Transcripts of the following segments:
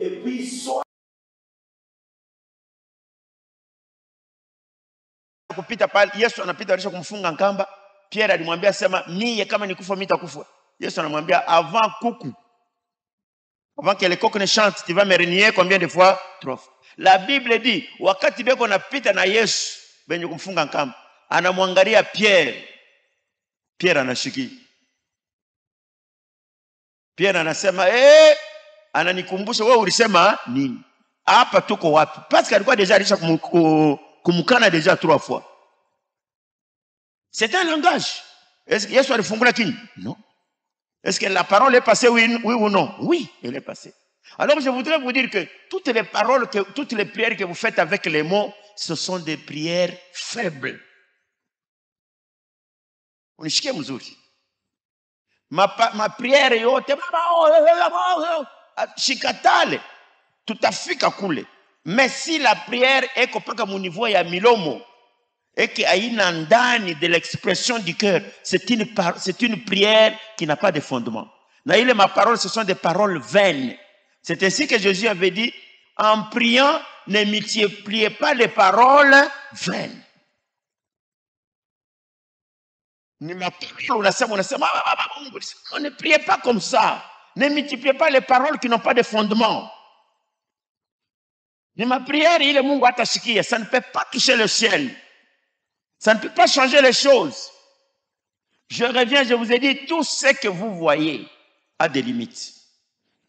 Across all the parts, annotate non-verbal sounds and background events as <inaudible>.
Et puis, soit kupita pale Yesu anapita alisha kumfunga nkamba. Pierre alimwambia sema, mie kama nikufa mimi nitakufa. Yesu anamwambia avant kuku avant que le coq ne chante tu vas me renier combien de fois trois La Bible dit wakati beko napita na Yesu benye kumfunga nkamba, anamwangalia Pierre. Pierre anashiki Pierre anasema eh, ananikumbusha wewe ulisema nini hapa tuko wapi Pascal alikuwa deja alisha kumkana deja trois fois c'est un langage est-ce que Yesu alifungula kinywa non est-ce que la parole est passée oui, oui ou non oui elle est passée alors je voudrais vous dire que toutes les paroles que toutes les prières que vous faites avec les mots ce sont des prières faibles On mzuri ma, ma prière est autre tout shikatale tutafika mais si la prière est priere eko niveau et ya milomo a une ndani de l'expression du cœur c'est une, c'est une prière qui n'a pas de fondement na ma parole ce sont des paroles vaines c'est ainsi que jésus avait dit en priant ne priez pas les paroles vaines ni ne priez pas comme ça ne multipliez pas les paroles qui n'ont pas de fondement. Mais ma prière, il est mon Ça ne peut pas toucher le ciel. Ça ne peut pas changer les choses. Je reviens, je vous ai dit, tout ce que vous voyez a des limites.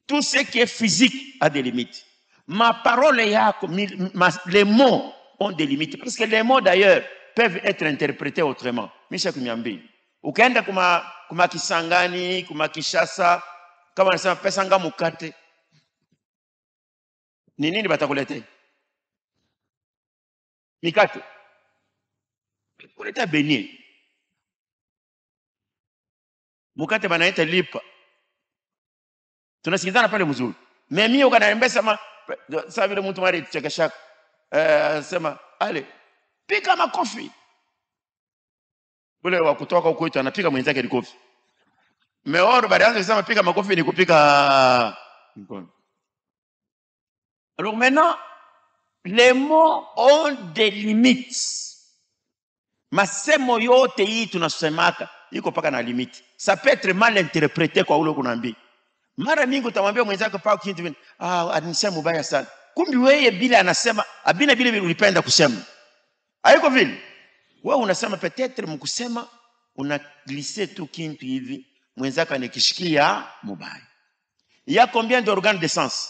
Tout ce qui est physique a des limites. Ma parole, les mots ont des limites. Parce que les mots, d'ailleurs, peuvent être interprétés autrement. Misha Kumyambi, kuma, Kishasa, kama anasema pesa nga mukate ni nini batakuletea mikate kuleta benye mukate banaita lipa tunasikizana pale mzuri memie ukananiambia sema saa vile mtu mari chekeshaka eh, sema ale pika makofi ule wa kutoka huko anapiga mwenzake likofi mmeona baada ya sema piga makofi ni kupiga mkono alors maintenant les mots ont des limites masemo yote hii tunasemaka iko paka na limiti ça peut être mal interprété kwa ule kunambi. mara mingi utamwambia mwenzako pa kitu vile ah anisema mbaya sana kumbi wewe bila anasema abina bila bila ulipenda kusema haiko vile wewe unasema peut-être mkusema una glisser tu kitu hivi mwenzako anikishikia mubaya ya combien d'organes de sens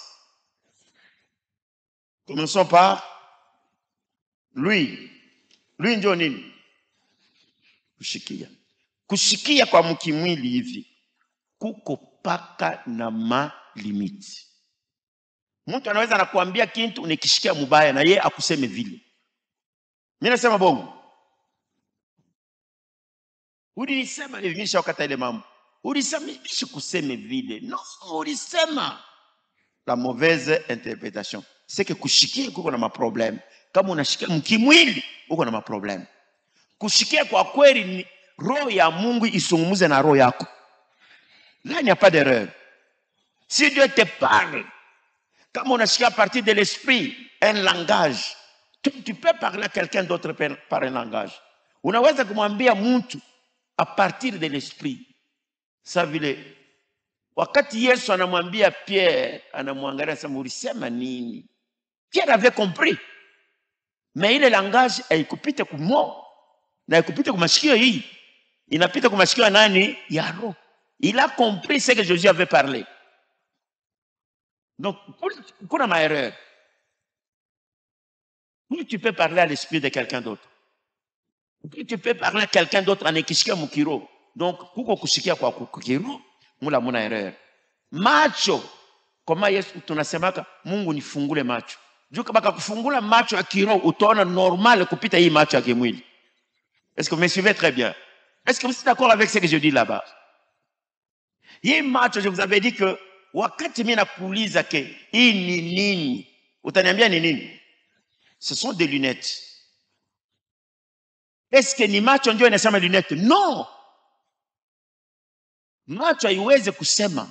commençons par lui lui ndio nini kushikia kushikia kwa mkimwili hivi kuko paka na malimiti mtu anaweza nakuambia kintu unikishikia mubaya na ye akuseme vile mi nasema bongo hivi nivimisha wakata ile mambo ulisema mimi sikuseme vile. No, ulisema. La mauvaise interpretation. C'est que kushikia kuko na maprobleme. Kama unashikia mkimwili uko na maprobleme. Kushikia kwa kweli ni roho ya Mungu isungumuze na roho yako. Là, il n'y a pas d'erreur. Si Dieu te parle, comme on a à partir de l'esprit, un langage, tu, tu, peux parler à quelqu'un d'autre par un langage. Unaweza kumwambia mtu à partir de l'esprit. Sasa vile wakati Yesu anamwambia Pierre, anamwangalia sema, ulisema nini? Pierre avait compris mais ile langage haikupita kumo na haikupita kumashikio hii, inapita kumashikio nani? Ya roho. Il a compris ce que Jésus avait parlé. Donc, kuna erreur? Plus tu peux parler à l'esprit de quelqu'un d'autre, plus tu peux parler à quelqu'un d'autre en ekisikia mukiro donc kuko kusikia kwa kukiru mula muna erreur macho est tunasemaka Mungu nifungule macho macho ya kiroho utaona normal kupita hii macho ya kimwili est-ce que vous me suivez très bien est-ce que vous êtes d'accord avec ce que je dis là-bas macho je vous avais dit que wakati mimi ke hii ce sont des lunettes est-ce que ni macho ndio inasema lunettes non Macho haiwezi kusema,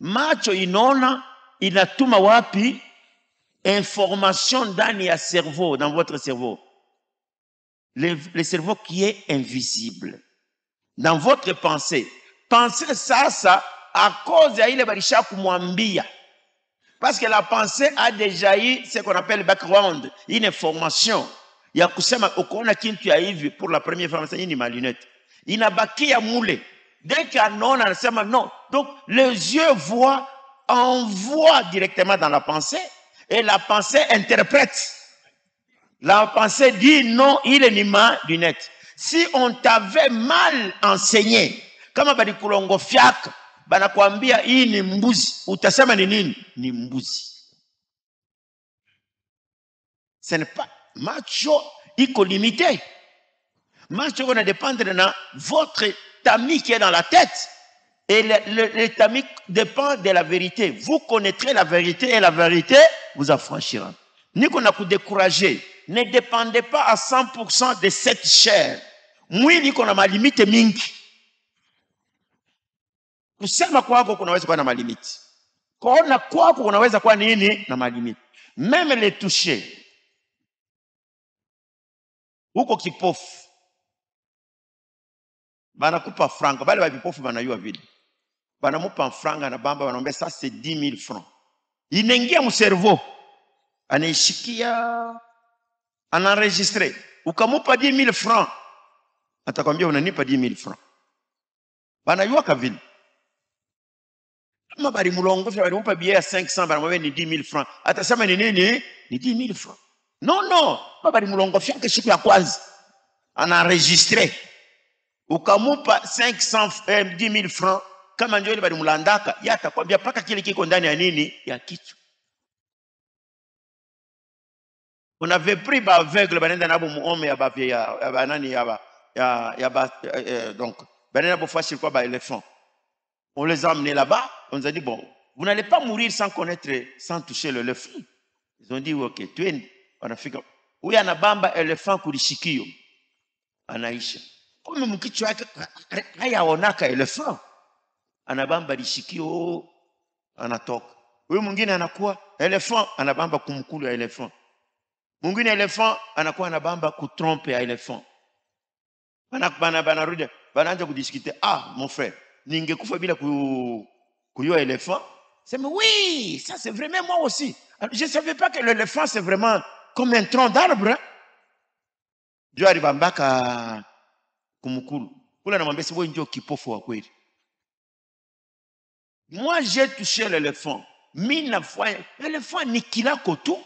macho inaona, inatuma wapi information ndani ya cerveau, dans votre cerveau, le, cerveau qui est invisible dans votre pensée. Pensez ça à cause ya ile balisha kumwambia, parce que la pensée a déjà eu ce qu'on appelle background, une information ya kusema ukoona kintu ya hivi pour la première fois, ni malunette inabakia mule Dès qu'il y a non, on sait non. Donc, les yeux voient, envoient directement dans la pensée et la pensée interprète. La pensée dit non, il est nima du net. Si on t'avait mal enseigné, kama badi kulongo fyak, banakwambia hii ni mbuzi, utasema ni nini? Ni Ce n'est pas macho il est limité. Macho va dépendre de votre tamis qui est dans la tête. Et le, le, dépend de la vérité. Vous connaîtrez la vérité et la vérité vous affranchira. Ni qu'on a découragé, ne dépendez pas à 100% de cette chair. Moi, ni qu'on a ma limite mingi. Kusema toucher. ou banakupa franga bale bavipofu banayua vile banamupa franga na bamba banamwambia sasa c'est 10 000 francs inaingia mservo anaishikia anaenregistre ukamupa 10 000 francs atakwambia unanipa 10 000 francs banayuaka vile kama balimulongosha mupa bia ya 500 mwe ni 10 000 francs atasema ni nini ni 10 000 francs non non babalimulongoshake siku ya kwanza anaenregistre ukamupa 500 eh, 10 000 francs kama ndio ile balimlandaka yeye atakwambia paka kile kiko ndani ya nini ya kichwa on avait pris ba aveugle banenda nabo muome ya bavye ya, ya banani ya ba ya, ya ba, euh, donc banenda pour faire quoi ba éléphant on les a amenés là-bas on nous a dit bon vous n'allez pas mourir sans connaître sans toucher le l'éléphant ils ont dit ok twende wanafika huyu anabamba éléphant kulishikio anaisha kama mkichwa haya hayaonaka elefa anabamba lisikio anatoka huyu mwingine anakuwa elephant anabamba kumkulu ya elephant mwingine elephant anakuwa anabamba kutrompe ya elephant banakubana banarudi banaanza kudiskite ah mon frère ningekufa bila ku kuyua elephant c'est oui ça c'est vraiment moi aussi je savais pas que l'éléphant c'est vraiment comme un tronc d'arbre hein. Dieu arrive en bas kumukulu. kule, anamwambia si wewe ndio kipofu wa kweli. Moi j'ai touché l'elephant, mi nafanya elephant ni kilako tu.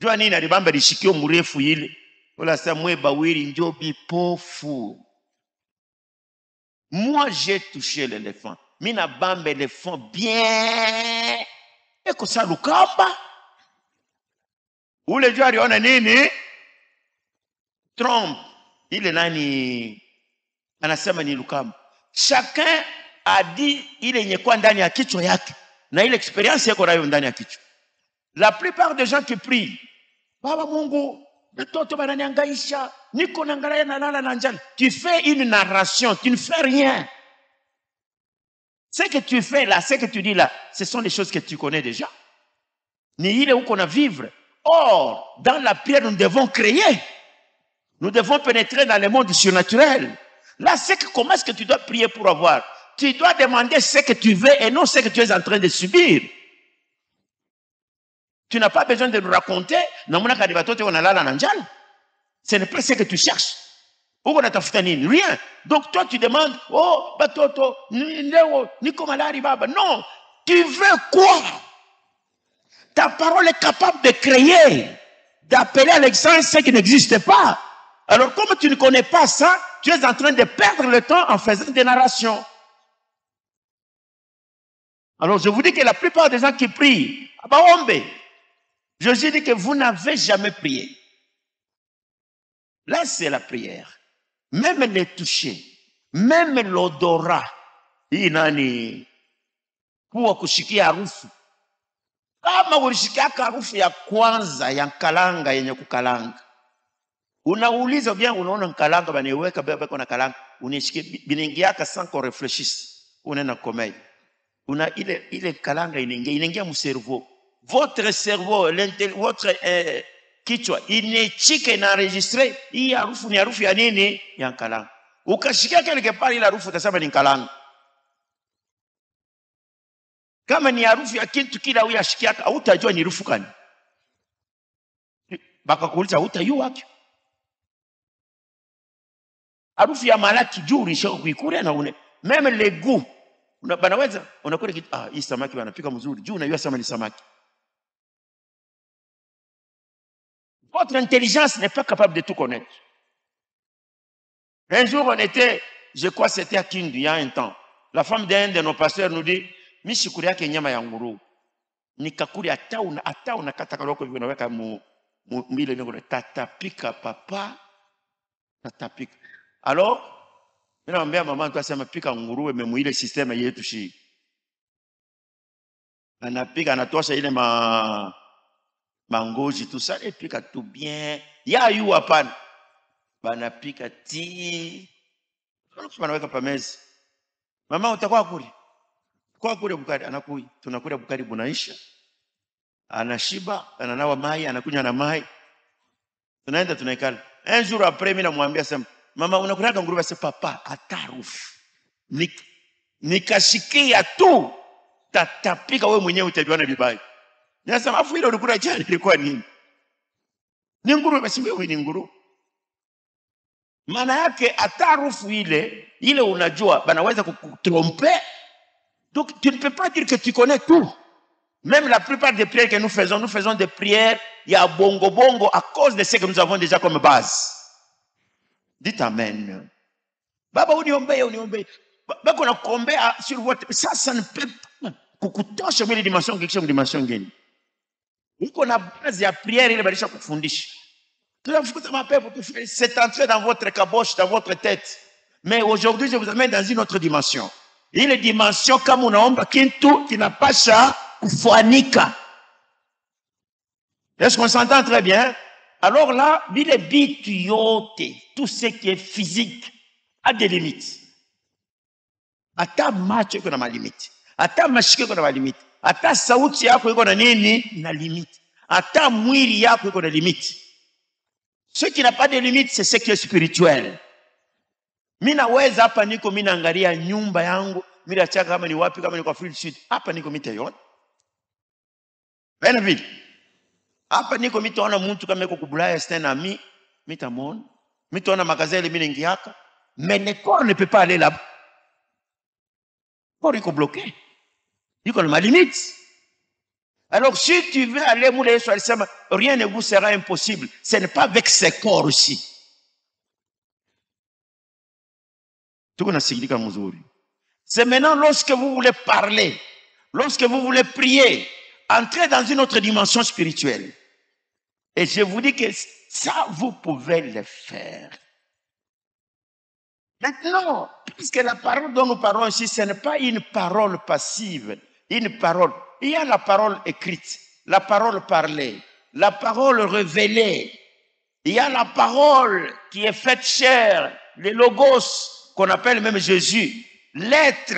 Jua nini alibamba lishikio mrefu ile, ula mwe bawili ndio bipofu. Moi j'ai touché l'elephant, mi nabamba elephant bien eko sa lukamba ule jua aliona nini trompe ile nani anasema ni Lukamu, chacun adi ile yenye ndani ya kichwa yake na ile experience yako nayo ndani ya kichwa. La plupart des gens qui prient, Baba Mungu, batoto bananiangaisha, niko naangalia nalala na njala. Tu fais une narration, tu ne fais rien. Ce que tu fais là, ce que tu dis là, ce sont des choses que tu connais déjà. Ni ile uko na vivre. Or, dans la prière, nous devons créer. Nous devons pénétrer dans le monde surnaturel. Là, c'est comment est-ce que tu dois prier pour avoir Tu dois demander ce que tu veux et non ce que tu es en train de subir. Tu n'as pas besoin de nous raconter. Ce n'est pas ce que tu cherches. Rien. Donc toi, tu demandes, oh, batoto, Non, tu veux quoi Ta parole est capable de créer, d'appeler à l'existence ce qui n'existe pas. Alors comme tu ne connais pas ça, tu es en train de perdre le temps en faisant des narrations. Alors je vous dis que la plupart des gens qui prient, je vous Jésus dit que vous n'avez jamais prié. Là, c'est la prière. Même les toucher, même l'odorat. inani kwa kushikia harufu kama ulishikiaka harufu ya kwanza ya kalanga yenye kukalanga Unauliza bien unaona nkalanga bana iweka baba kuna kalanga. Unishike biningiaka sans qu'on réfléchisse. Unaenda komei. Una ile ile kalanga inaingia inaingia mu cerveau. Votre cerveau, votre eh, kichwa na registre hii harufu ni harufu ya nini? Ya nkalanga Ukashikia kile kipari ile harufu utasema ni nkalanga Kama ni harufu ya kitu kila uyashikiaka, hautajua ni harufu gani. Bakakuuliza utajua wapi? harufu ya malaki juu ulishakuikula na une meme legu una, banaweza unakula kitu ah, hii samaki wanapika mzuri juu unajua sama ni samaki. Votre intelligence n'est pas capable de tout connaître. Un jour, on était, je crois c'était à Kindu, il y a un temps. La femme d'un de nos pasteurs nous dit, mi sikuli nyama ya nguruwe nikakuli hata una hata unakata karoko hivi unaweka mu, mu tatapika papa tatapika alo Mimi naambia mama tu asema pika nguruwe memu ile sistema yetu shi. Anapika anatosha ile ma mangoji tu sale pika tu bien. Ya yu hapana. Banapika ti. Wanakuwa wanaweka pa meza. Mama utakuwa kuli. Kwa kule Bukari anakui. Tunakula Bukari bunaisha. Anashiba, ananawa mai, anakunywa na mai. Tunaenda tunaikala. Un jour après mimi sema mama nguruwe papa atarufu tu tatapika wewe mwenyewe vibaya nasema afu ile ulikula jana ilikuwa nini ni nguruwe basi wewe ni nguruwe maana yake atarufu ile ile unajua banaweza donc tu ne peux pas dire que tu connais tout Même la plupart des prières que nous faisons, nous faisons des prières, il y a bongo bongo à cause de ce que nous avons déjà comme base. Dites amen. Baba uniombee, uniombee. Bako nakuombea sur WhatsApp. Sasa ni pepa kukutosha mwili dimension ngine kisha dimension ngine. Uko na base ya prière ile barisha kufundisha. Tunafukuza mapepo tu c'est entré dans votre caboche, dans votre tête. Mais aujourd'hui, je vous amène dans une autre dimension. Ile dimension kama unaomba kintu kinapasha kufanika. Est-ce qu'on s'entend très bien? Alors là, bile bituyote, tout ce qui est physique, a des limites. Ata macho iko na malimiti, Ata mashikio iko na malimiti, hata sauti yako iko na nini na limite, hata mwili yako iko na limite. Ce qui n'a pas de limite, c'est ce qui est spirituel. Mina naweza hapa niko mimi naangalia nyumba yangu, Mira chaka kama ni wapi, kama ni kwa Field Street, hapa niko mita yote hapa niko mitaona muntu kama iko kubulaya sina na mi mitamona mitaona makazele Mais le corps ne peut pas aller là-bas corps est bloqué iko na limite. alors si tu veux aller moule yesu alisema rien ne vous sera impossible ce n'est pas avec ce corps aussi tuko à mzuri c'est maintenant lorsque vous voulez parler lorsque vous voulez prier entrer dans une autre dimension spirituelle et je vous dis que ça, vous pouvez le faire. Maintenant, puisque la parole dont nous parlons ici, ce n'est pas une parole passive, une parole. Il y a la parole écrite, la parole parlée, la parole révélée. Il y a la parole qui est faite chair, le logos qu'on appelle même Jésus, l'être.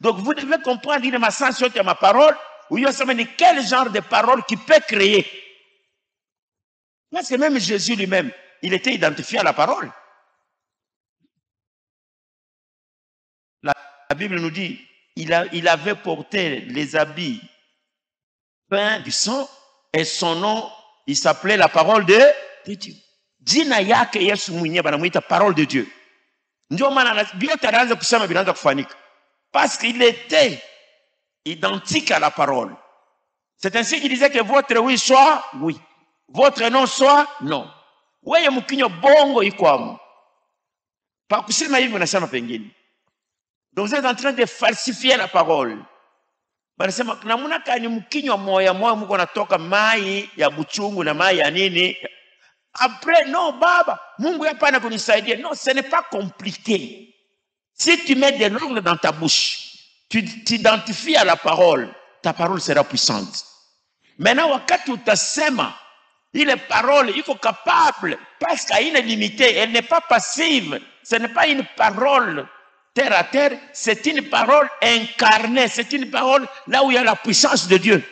Donc vous devez comprendre, il ma y a ma parole, Oui, il y a quel genre de parole qui peut créer parce que même Jésus lui-même, il était identifié à la parole. La, Bible nous dit, il, avait porté les habits peints du sang et son nom, il s'appelait la parole de, Dieu. parole de Dieu. Parce qu'il était identique à la parole. C'est ainsi qu'il disait que votre oui soit oui votre nom soit no wewe mukinyo bongo iko hapo pa kusema hivyo nasema pengine donc vous êtes en train de falsifier la parole banasema namuna kani mkinywa moya moya mko natoka mai ya buchungu na mai ya nini après non baba mungu hapana kunisaidia non ce n'est pas compliqué si tu mets de l'ongle dans ta bouche tu t'identifies à la parole ta parole sera puissante maintenant wakati utasema il est parole il est capable parce qu'il est limité. elle n'est pas passive. Ce n'est pas une parole terre à terre, c'est une parole incarnée, c'est une parole là où il y a la puissance de Dieu.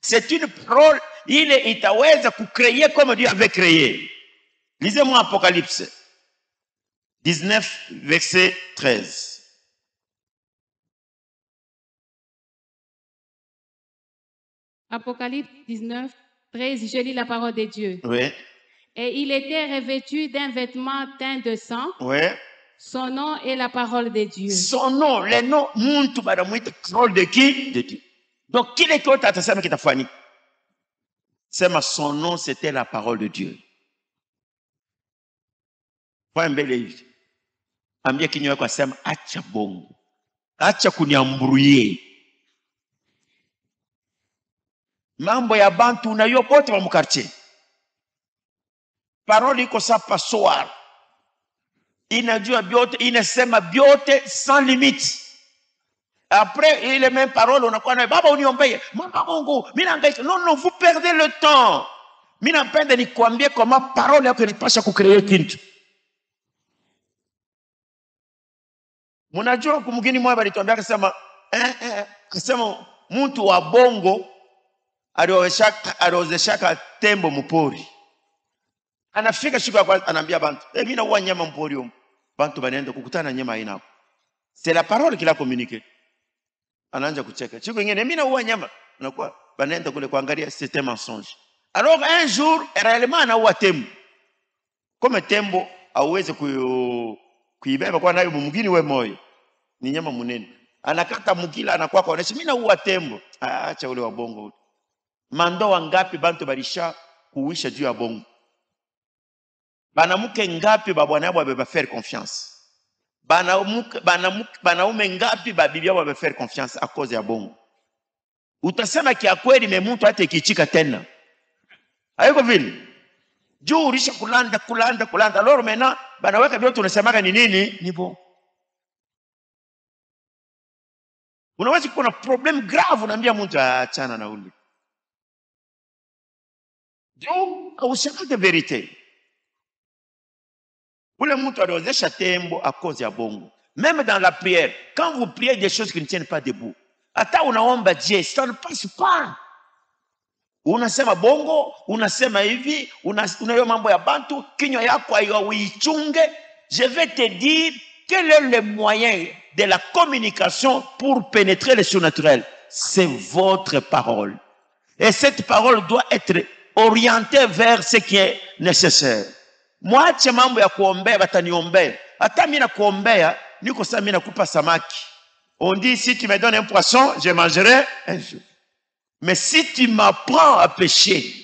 C'est une parole, il est pour créer comme Dieu avait créé. Lisez-moi Apocalypse 19, verset 13. Apocalypse 19, 13, je lis la parole de Dieu. Oui. Et il était revêtu d'un vêtement teint de sang. Oui. Son nom est la parole de Dieu. Son nom, le nom, muntu bada parole de qui De Dieu. Donc, qui est qui fait C'est ma son nom, c'était la parole de Dieu. Kwa mbele hivi. Ambia kinywa yako acha bongo. Acha kuniamburuye. mambo ya bantu na unayo bote wa mukartie parole iko sapa soar inajua vyote inasema biote sans limite après ile même parole unakuwa na baba uniombee mama mungu mimi nangaika non non vous perdez le temps mimi napenda kwa ma parole yako inapasha kukree kintu munajua kumgini mmoja alituambia akasema eh, eh, akasema mtu wa bongo aliozeshaka tembo mpori anafika siku ya kwanza anaambia bantu e, mimi naua nyama mpori huko bantu banaenda kukutana nyama aina hapo c'est la parole qu'il a communiqué anaanza kucheka siku nyingine mimi naua nyama anakuwa banaenda kule kuangalia c'était mensonge alors un jour réellement anaua tembo kama tembo auweze kuibeba kwa nayo mumgini we moyo ni nyama munene anakata mukila anakuwa kaonesha mimi naua tembo ah, acha ule wabongo ule mando wangapi bantu balisha kuwisha juu ya bongo banamuke ngapi babwana yabo babebafaire confiance banaume ngapi babibi yabo babefaire confiance a cause ya bongo utasema kia kweli memuntu hata ikichika tena haiko vile juu ulisha kulanda kulanda kulanda loro mena banaweka vyote unasemaka ni nini ni bongo unaweza kuwa na problem grave unaambia mtu ah, achana na ule Donc, Juu de vérité. Vous le mtu aliozesha tembo à cause de bongo. Même dans la prière, quand vous priez des choses qui ne tiennent pas debout, hata unaomba je, ça ne passe pas. On a sema bongo, on a on hivi, unayo mambo ya bantu, kinywa yako haiuichunge. Je vais te dire quel est le moyen de la communication pour pénétrer le surnaturel. C'est votre parole. Et cette parole doit être orienté vers ce qui est nécessaire. Mwache mambo ya kuombea, wataniombea. Hata mimi nakuombea, niko sasa mimi nakupa samaki. On dit si tu me donnes un poisson, je mangerai un jour. Mais si tu m'apprends à pêcher,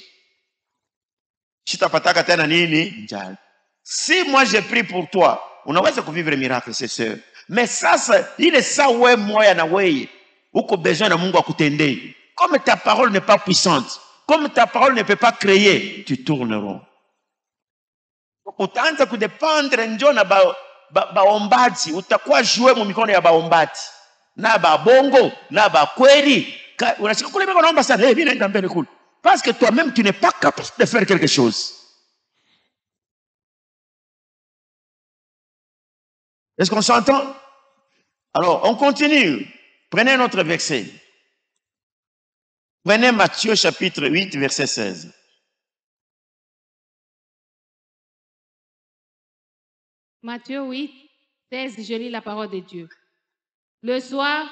sitapataka tena nini njaa. Si moi j'ai pris pour toi, unaweza kuvivre miracle c'est sûr. Mais sasa ile saa wewe moya na wewe uko besoin na Mungu akutendee. Comme ta parole n'est pas puissante, comme ta parole ne peut pas créer, tu tourneras. Utaanza kudependre njo na ba, ba, baombaji, utakuwa jue mu mikono ya baombaji na babongo na bakweli. Unashika kule mikono, naomba sana, hey, eh, mimi naenda mbele kule, parce que toi-même tu n'es pas capable de faire quelque chose. Est-ce qu'on s'entend? Alors, on continue. Prenez notre verset. Prenez Matthieu chapitre 8, verset 16. Matthieu 8, 16, je lis la parole de Dieu. Le soir,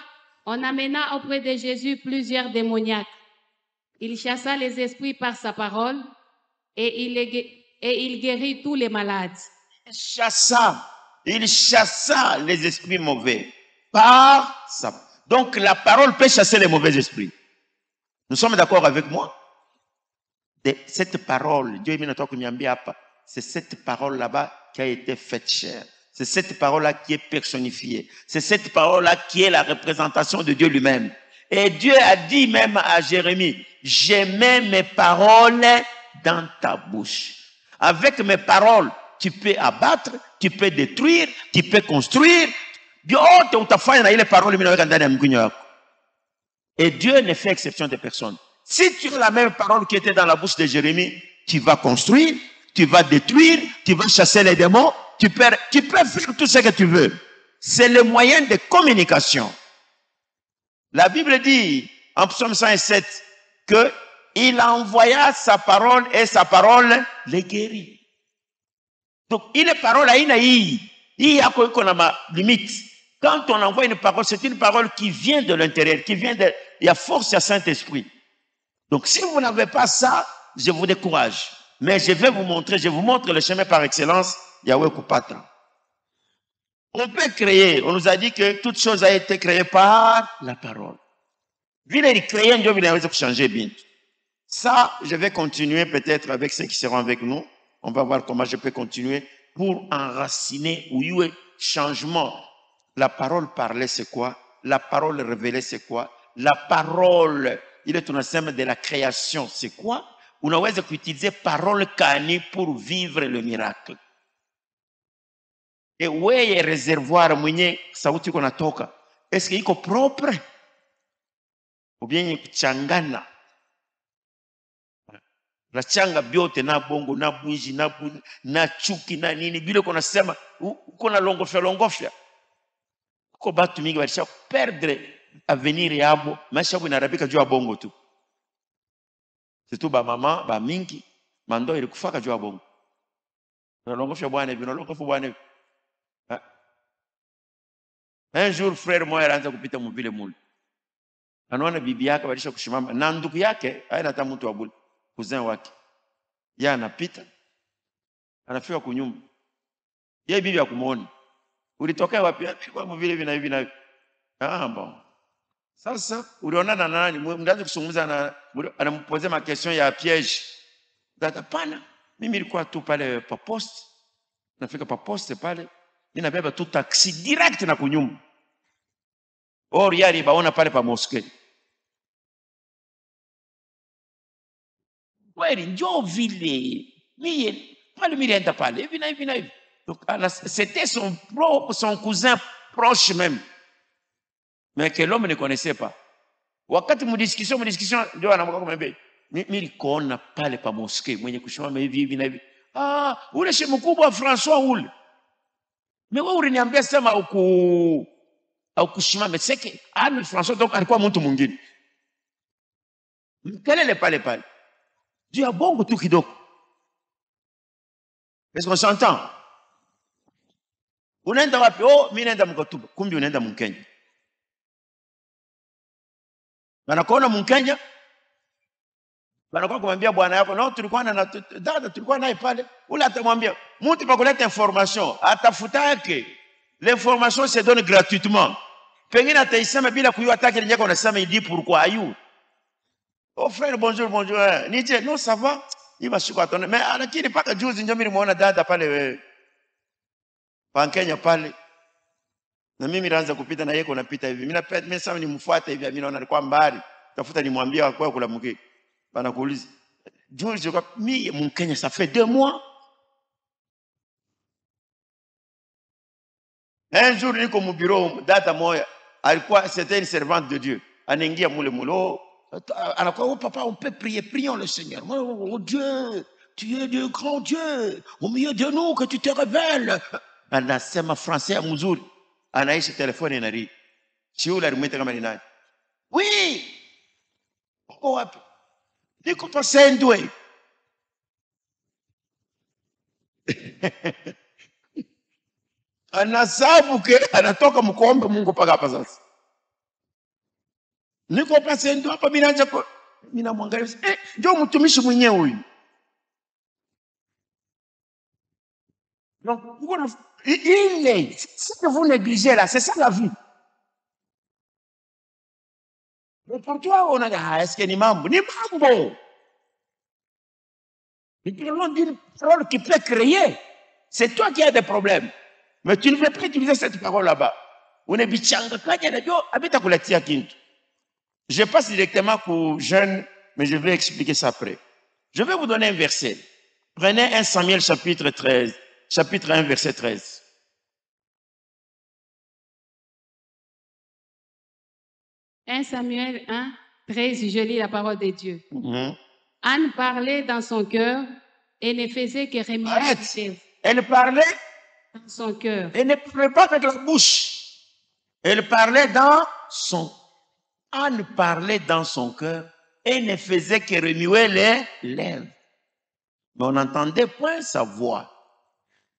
on amena auprès de Jésus plusieurs démoniaques. Il chassa les esprits par sa parole et il, et il guérit tous les malades. Il chassa, il chassa les esprits mauvais par sa Donc la parole peut chasser les mauvais esprits. Nous sommes d'accord avec moi de Cette parole, Dieu c'est cette parole là-bas qui a été faite chère. C'est cette parole-là qui est personnifiée. C'est cette parole-là qui est la représentation de Dieu lui-même. Et Dieu a dit même à Jérémie, j'ai mis mes paroles dans ta bouche. Avec mes paroles, tu peux abattre, tu peux détruire, tu peux construire. Dieu, oh, les paroles, et Dieu ne fait exception de personne. Si tu as la même parole qui était dans la bouche de Jérémie, tu vas construire, tu vas détruire, tu vas chasser les démons, tu peux, tu faire tout ce que tu veux. C'est le moyen de communication. La Bible dit en psaume 107 que il envoya sa parole et sa parole les guérit. Donc, il est parole à Inaï. Il y a quoi qu'on a ma limite. Quand on envoie une parole, c'est une parole qui vient de l'intérieur, qui vient de... Il y a force, il y Saint-Esprit. Donc si vous n'avez pas ça, je vous décourage. Mais je vais vous montrer, je vous montre le chemin par excellence, Yahweh Kupata. On peut créer, on nous a dit que toute chose a été créée par la parole. Dieu changer Ça, je vais continuer peut-être avec ceux qui seront avec nous. On va voir comment je peux continuer pour enraciner ou changement la parole parlée, c'est quoi La parole révélée, c'est quoi La parole il est un ensemble de la création, c'est quoi Unaweza kuutiliser parole kani pour vivre le miracle. Et où est le réservoir Est-ce qu'il est propre ou bien yenye kuchangana? changa byote na bongo na bunji na, na chuki na nini, vile uko nasema longo na longo longofya Ko batu mingi walisha perdre avenir yabo, maisha yabo inaharibika juu ya bongo tu. Situ ba mama ba mingi mando ilikufaka juu ya bongo. Unalongofya bwana hivi, unalongofa bwana hivi. Un jour frère moya alianza kupita muvile mule. Anaona bibi yake walisha kushimama na ndugu yake, aina hata mtu wa bule, cousin wake. Yeye anapita. Anafika kunyumba. Yeye bibi akumuona ulitokea wapi? Yaani Kwangu vile vina hivi na hivi. Ah, bon. Sasa ulionana na nani? Mndaanza kusungumza na anampoze ma question ya piège. Data pana. mimi nilikuwa tu pale pa post. Nafika pa post pale, ninabeba tu taxi direct na kunyuma. Or oh, yari baona pale pa mosquée. Kweli njoo vile. Mie pale mimi nilienda pale hivi na hivi na hivi. C'était son, propre, son cousin proche même, mais que l'homme ne connaissait pas. Wakati mdiscussion, mdiscussion, ndio wanamka kumwambia mimi nilikuona pale pa moskee mwenye kusimama hivi hivi na hivi. Ah, ule shemu kubwa Francois ule. Mimi wewe uliniambia sema uku au c'est que Ah, ni François. donc alikuwa mtu mwingine. Mkelele pale pale. Juu ya tout tu Donc, Est-ce qu'on s'entend? unaenda wapi oh mimi naenda mkatuba kumbe unaenda mkenya wanakuona mkenya wanakuwa kumwambia bwana yako nao tulikuwa na dada tulikuwa naye pale ule atamwambia mtu pakuleta information atafuta yake l'information se donne gratuitement pengine ataisema bila kujua hata kile yako unasema idi pourquoi ayu oh frère bonjour bonjour eh, nije non ça va il va se quoi mais alors ah, lakini paka juzi ndio mimi nimeona dada pale wewe eh. Pankenya pale na mimi nilianza kupita na yeye napita hivi. Mimi napita mimi sasa nimfuate hivi, mimi naona alikuwa mbali. Tafuta nimwambie kwa kula mke. Bana kuuliza. Jules, mimi mon Kenya ça fait deux mois. Un jour niko mu bureau data moya alikuwa c'était une servante de Dieu. Anaingia mule mulo. Anakuwa oh papa on peut prier, prions le Seigneur. Oh Dieu, tu es de grand Dieu, au milieu de nous que tu te révèles. anasema Fransai mzuri, anaishi telefoni inalia. Shiula alimwita kama ni nani? wi uko wapi? Niko pa Sendwe. <laughs> ke anatoka mkombe Mungu paka hapa sasa. Niko pa Sendwe hapa, mimi naanza mimi namwangalia. Eh, ndio mtumishi mwenyewe huyu. Donc, il est. Ce que vous négligez là, c'est ça la vie. Mais pour toi, on a dit, ah, est-ce que ni mambo Ni mambo Nous dire une parole qui peut créer. C'est toi qui as des problèmes. Mais tu ne veux pas utiliser cette parole là-bas. Je passe directement aux jeunes, mais je vais expliquer ça après. Je vais vous donner un verset. Prenez 1 Samuel chapitre 13 chapitre 1, verset 13. 1 Samuel 1, 13, je lis la parole de Dieu. Mhm. Anne parlait dans son cœur et ne faisait que remuer. Elle parlait dans son cœur. Elle ne parlait pas avec la bouche. Elle parlait dans son Anne parlait dans son cœur et ne faisait que remuer les lèvres. Mais on n'entendait point sa voix.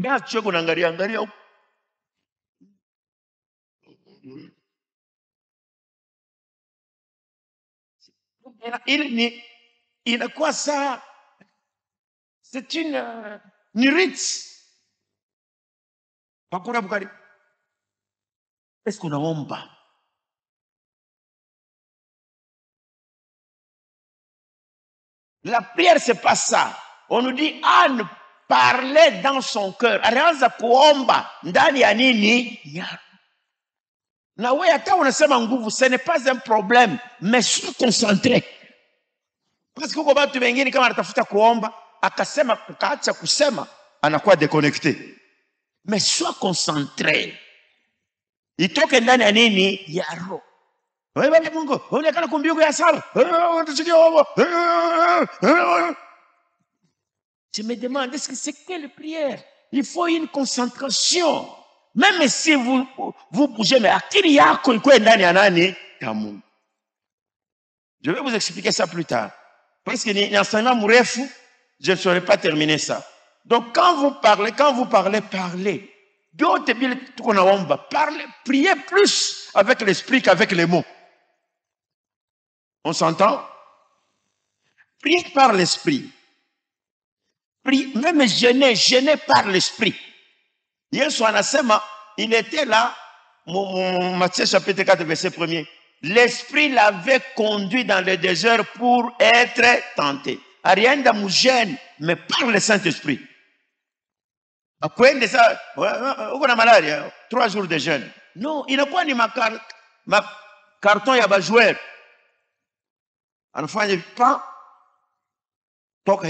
Nacho kuna angalia angalia huko. ina Ile ni inakuwa saa sitini ni rich. Pakura bukari. Eske unaomba? La prière c'est pas ça. On nous dit ah ne parlait dans son cœur alianza kuomba ndani ya nini yao na we hata unasema nguvu ce n'est pas un problème mais sois concentré parce que huko batu wengine kama anatafuta kuomba akasema akaacha kusema anakuwa déconnecté mais sois concentré itoke ndani ya nini ya roho wewe baba mungu unaonekana kumbiugo ya sala eh, je me demande, est-ce que c'est quelle prière Il faut une concentration. Même si vous, vous bougez, mais à Je vais vous expliquer ça plus tard. Parce que je ne saurais pas terminer ça. Donc quand vous parlez, quand vous parlez, parlez. parlez, priez plus avec l'esprit qu'avec les mots. On s'entend Priez par l'esprit même jeûné, gêné par l'esprit. il était là, Matthieu chapitre 4 verset 1 L'esprit l'avait conduit dans le désert pour être tenté. rien rien gêne, mais par le Saint-Esprit. a malaria trois jours de jeûne il n'a pas ni n'y Enfin, pas bajuer anafanya pas toka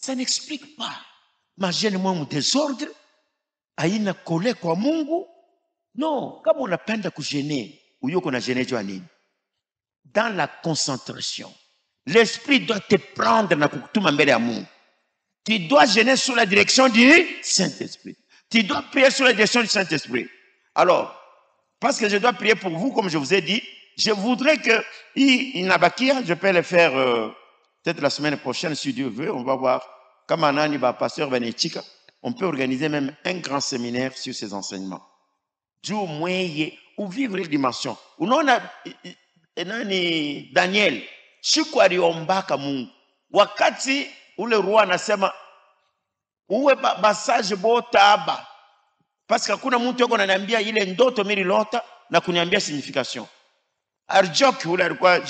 ça n'explique pas. Majani mwangu mon haina peine kwa Mungu. Non, kama unapenda na Dans la concentration, l'esprit doit te prendre na tout ma belle amour. Tu dois gêner sous la direction du Saint-Esprit. Tu dois prier sous la direction du Saint-Esprit. Alors, parce que je dois prier pour vous, comme je vous ai dit, je voudrais que, il, hein, je peux le faire euh, Peut-être la semaine prochaine, si Dieu veut, on va voir comment pasteur on peut organiser même un grand séminaire sur ces enseignements. Dieu moyen ou vivre les dimensions. Ou non, Daniel, siku aliombaka Mungu wakati ule roi uwe basaje botaba na signification. Arjok eh,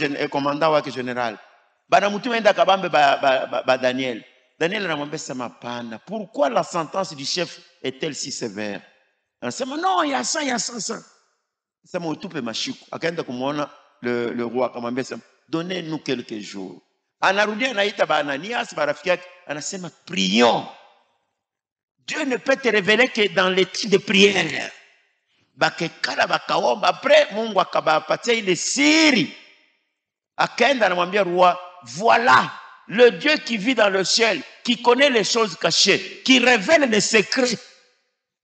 général, bana mutu enda kabambe ba, ba, ba, ba Daniel Daniel anamwambia sema hapana, pourquoi la sentence du chef est-elle si sévère? Anasema ça ya sa ya sa sa. Sema utupe mashuku. Akaenda kumwona le, le roi akamwambia sema donnez-nous quelques jours. Anarudia anaita ba Ananias barafiki yake anasema prions. Dieu ne peut te révéler que dans les temps de prière. kala bakaomba, après Mungu akabapatia ile siri. Akaenda anamwambia roi voilà le Dieu qui vit dans le ciel, qui connaît les choses cachées, qui révèle les secrets.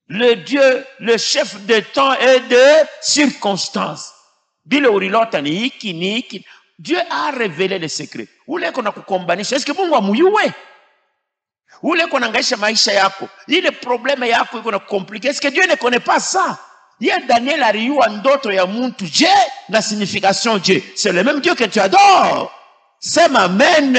Le Dieu, le chef de temps et de circonstances. Dieu a révélé les secrets. Ule Est-ce Eske Mungu amuyue? maisha yako. Il problème a iko na compliquer. Est-ce que Dieu ne connaît pas ça? a Daniel a ndoto ya a Je, la signification Dieu. C'est le même Dieu que tu adores. C'est ma m'amène.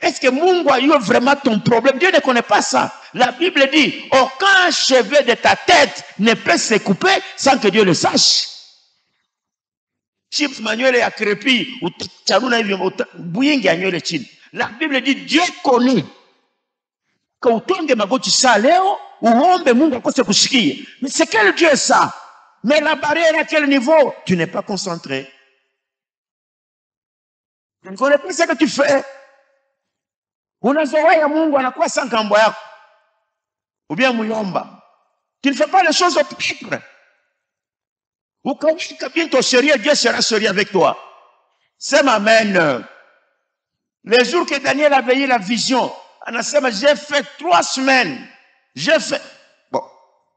Est-ce que Mungu a eu vraiment ton problème Dieu ne connaît pas ça. La Bible dit, aucun cheveu de ta tête ne peut se couper sans que Dieu le sache. Chips Manuel La Bible dit, Dieu connaît. Mungu Mais c'est quel Dieu ça Mais la barrière à quel niveau Tu n'es pas concentré ne connais pas ce que tu fais. Mungu ou bien Tu ne fais pas les choses au pire. Ou quand tu bien ton sérieux, Dieu sera sérieux avec toi. Ça m'amène. Les jours que Daniel a eu la vision, j'ai fait trois semaines. J'ai fait. Bon,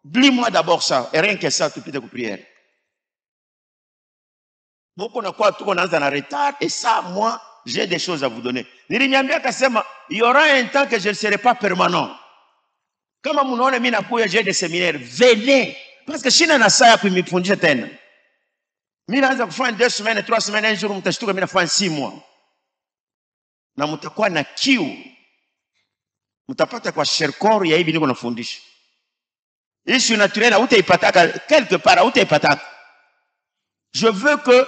dis moi d'abord ça, et rien que ça, tu peux te prier. Vous connaissez en retard et ça, moi, j'ai des choses à vous donner. Niliniambia akasema il y aura un temps que je ne serai pas permanent. Kama munaona mimi nakuja j'ai des séminaires, venez parce que sina na saa ya kunifundisha tena. Mimi naanza kufanya deux semaines, trois semaines, un jour mtashtuka mimi nafanya six mois. Na mtakuwa na kiu. Mtapata kwa sherkor ya hivi niko nafundisha. Issue naturelle hutaipataka quelque part hutaipataka. Je veux que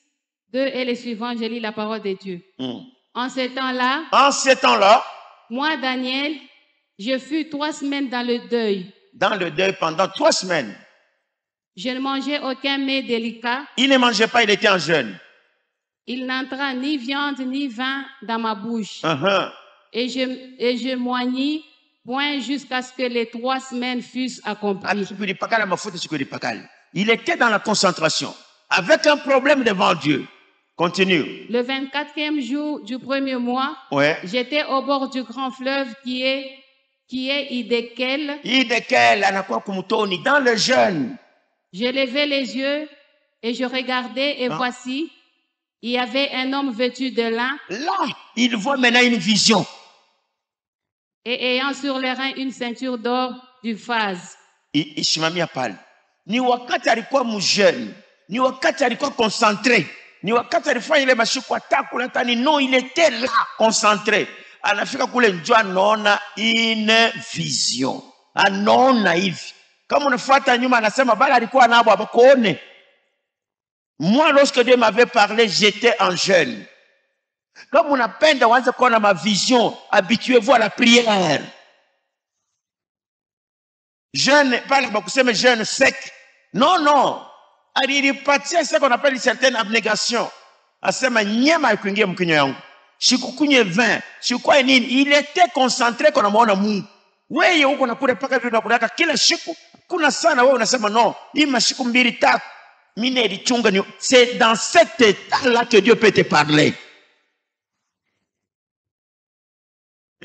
Deux et les suivants, je lis la parole de Dieu. Hmm. En ce temps-là. En ce temps-là. Moi, Daniel, je fus trois semaines dans le deuil. Dans le deuil pendant trois semaines. Je ne mangeais aucun mets délicat. Il ne mangeait pas, il était en jeûne. Il n'entra ni viande ni vin dans ma bouche. Uh-huh. Et je, et je moignis point jusqu'à ce que les trois semaines fussent accomplies. Ah, il était dans la concentration, avec un problème devant Dieu. Continue. Le 24e jour du premier mois, j'étais au bord du grand fleuve qui est qui est Idekel. Idekel, dans le jeûne. Je levais les yeux et je regardais et ah. voici, il y avait un homme vêtu de lin. Là, il voit maintenant une vision. Et ayant sur les reins une ceinture d'or du phase. Ni wakati ni wakati concentré ni wakati alifanya ile mashiko atakula tani no ilete la concentre anafika kule njo anaona une vision anaona hivi kama unafuata nyuma anasema bali alikuwa nabo abakuone moi lorsque dieu m'avait parlé j'étais en jeune kama qu'on a ma vision, habituez-vous à la prière jeune c'est mais jeune sec non non alinipatia sasa qu'on appelle certaine abnégation asema nyema haikuingia mkinyo yangu sikukunywe vin sikuwa nini qu'on a konamwona mungu weye huko nakula mpaka vile nakulaka kila siku kuna sana wewe unasema no hii masiku mbili tatu mine ilichunga ni c'est dans cet état là que dieu peut te parler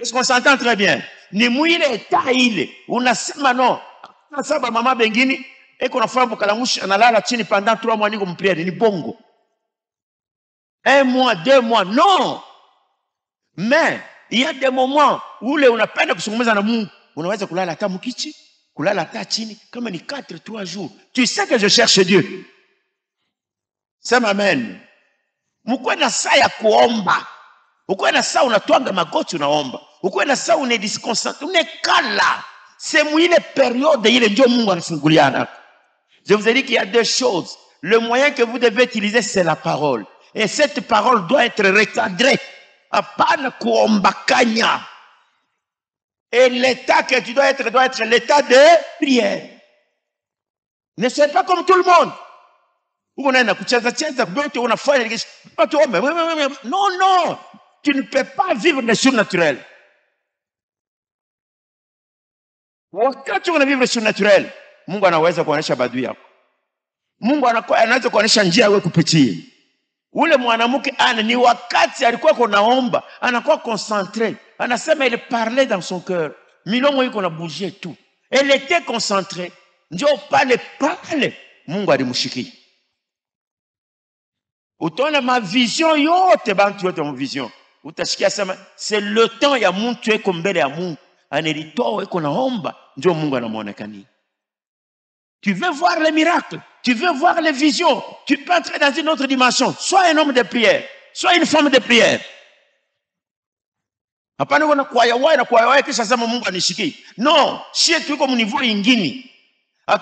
est-ce qu'on s'entend très bien ni mwile ta ile unasema no saba mama bengine eko on analala chini pendant trois mois niko ni bongo un mois deux mois non mais il y a des moments où remettre unapenda kusungumza na mungu unaweza kulala hata la kulala hata chini kama ni 4 3 jours tu sais que je cherche dieu ça, m'amène mkuwe na saa ya kuomba ukuwe na saa unatwanga magoti unaomba ukuwe na saa une kala a ile periode ile ndio mungu anafunguliana je vous ai dit qu'il y a deux choses. Le moyen que vous devez utiliser, c'est la parole. Et cette parole doit être recadrée. Et l'état que tu dois être doit être l'état de prière. Ne sois pas comme tout le monde. Non, non, tu ne peux pas vivre le surnaturel. Quand tu veux vivre le surnaturel, Mungu anaweza kuonyesha badui yako. Mungu anaweza kuonyesha njia yawe kupitia. Ule mwanamke ana ni wakati alikuwa naomba, anakuwa concentré, anasema il parlait dans son cœur, milomo iko na bouger tout. elle était concentrée, ndio pale pale Mungu alimshikia. Utaona yo yote, bantu yote Uta utasikia sema c'est le temps ya mtu eko mbele ya Mungu, anelitoa eko naomba, ndio Mungu kani. Tu veux voir les miracles, tu veux voir les visions, tu peux entrer dans une autre dimension. Sois un homme de prière, sois une femme de prière. Non. Si tu es comme niveau niveau, kisha hein,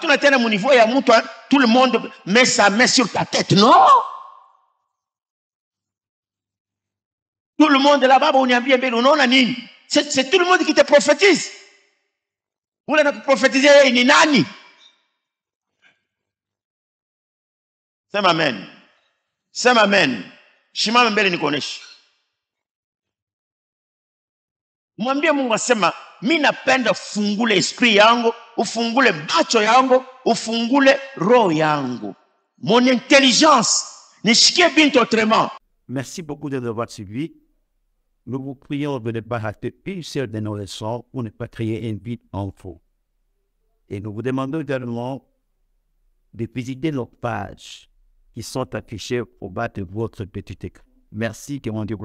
tout le monde met sa main sur ta tête. Non. Tout le monde là bas C'est tout le monde qui te prophétise. Vous voulez ni nani? amen, amen. mbele Mungu asema, napenda esprit ufungule macho ufungule roho mon intelligence autrement. Merci beaucoup de nous avoir suivis. Nous vous prions de ne pas rater une de nos leçons pour ne pas créer un vide en faux. Et nous vous demandons également de visiter notre page qui sont affichés au bas de votre petit écran. Merci, que mon Dieu